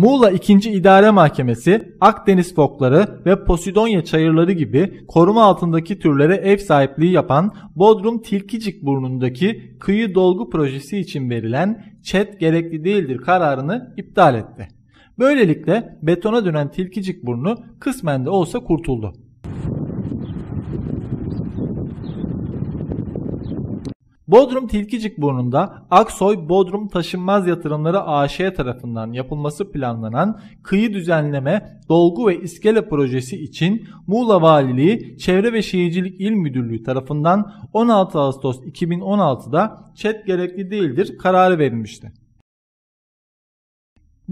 Muğla 2. İdare Mahkemesi, Akdeniz fokları ve Posidonya çayırları gibi koruma altındaki türlere ev sahipliği yapan Bodrum Tilkicik burnundaki kıyı dolgu projesi için verilen çet gerekli değildir kararını iptal etti. Böylelikle betona dönen Tilkicik burnu kısmen de olsa kurtuldu. Bodrum Tilkicik burnunda Aksoy Bodrum Taşınmaz Yatırımları AŞ tarafından yapılması planlanan kıyı düzenleme, dolgu ve iskele projesi için Muğla Valiliği Çevre ve Şehircilik İl Müdürlüğü tarafından 16 Ağustos 2016'da çet gerekli değildir kararı verilmişti.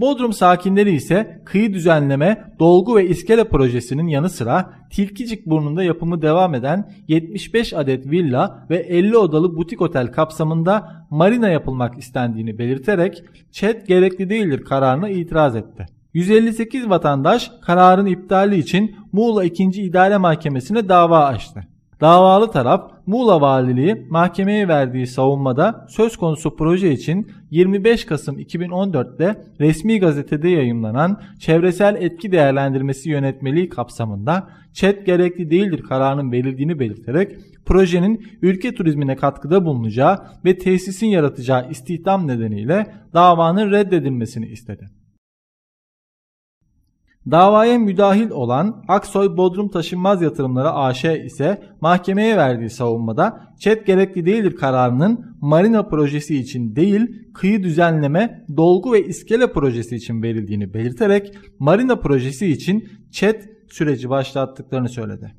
Bodrum sakinleri ise kıyı düzenleme, dolgu ve iskele projesinin yanı sıra Tilkicik burnunda yapımı devam eden 75 adet villa ve 50 odalı butik otel kapsamında marina yapılmak istendiğini belirterek ÇED gerekli değildir kararına itiraz etti. 158 vatandaş kararın iptali için Muğla 2. İdare Mahkemesi'ne dava açtı. Davalı taraf Muğla Valiliği mahkemeye verdiği savunmada söz konusu proje için 25 Kasım 2014'te resmi gazetede yayımlanan çevresel etki değerlendirmesi yönetmeliği kapsamında çet gerekli değildir kararının verildiğini belirterek projenin ülke turizmine katkıda bulunacağı ve tesisin yaratacağı istihdam nedeniyle davanın reddedilmesini istedi. Davaya müdahil olan Aksoy Bodrum Taşınmaz Yatırımları AŞ ise mahkemeye verdiği savunmada çet gerekli değildir kararının marina projesi için değil kıyı düzenleme, dolgu ve iskele projesi için verildiğini belirterek marina projesi için çet süreci başlattıklarını söyledi.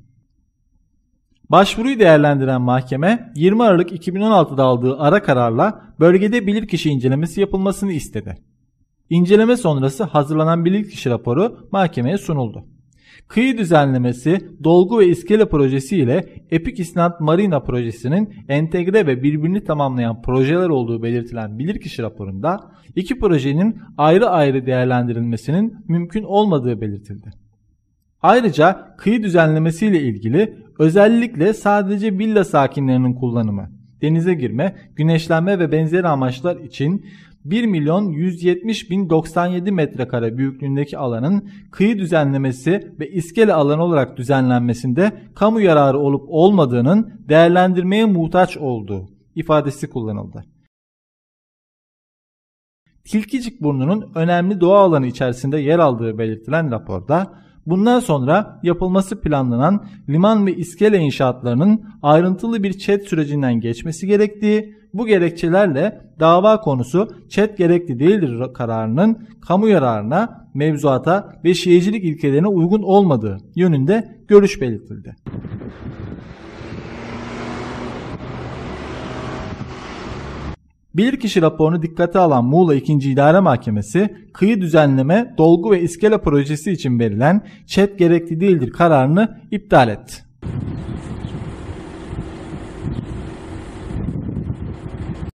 Başvuruyu değerlendiren mahkeme 20 Aralık 2016'da aldığı ara kararla bölgede bilirkişi incelemesi yapılmasını istedi. İnceleme sonrası hazırlanan bilirkişi raporu mahkemeye sunuldu. Kıyı düzenlemesi, dolgu ve iskele projesi ile Epic İsnat Marina projesinin entegre ve birbirini tamamlayan projeler olduğu belirtilen bilirkişi raporunda iki projenin ayrı ayrı değerlendirilmesinin mümkün olmadığı belirtildi. Ayrıca kıyı düzenlemesi ile ilgili özellikle sadece villa sakinlerinin kullanımı, denize girme, güneşlenme ve benzeri amaçlar için 1 milyon 170 bin 97 metrekare büyüklüğündeki alanın kıyı düzenlemesi ve iskele alanı olarak düzenlenmesinde kamu yararı olup olmadığının değerlendirmeye muhtaç olduğu ifadesi kullanıldı. Tilkicik burnunun önemli doğa alanı içerisinde yer aldığı belirtilen raporda Bundan sonra yapılması planlanan liman ve iskele inşaatlarının ayrıntılı bir çet sürecinden geçmesi gerektiği, bu gerekçelerle dava konusu çet gerekli değildir kararının kamu yararına, mevzuata ve şiircilik ilkelerine uygun olmadığı yönünde görüş belirtildi. Bilirkişi raporunu dikkate alan Muğla 2. İdare Mahkemesi, kıyı düzenleme, dolgu ve iskele projesi için verilen çet gerekli değildir kararını iptal etti.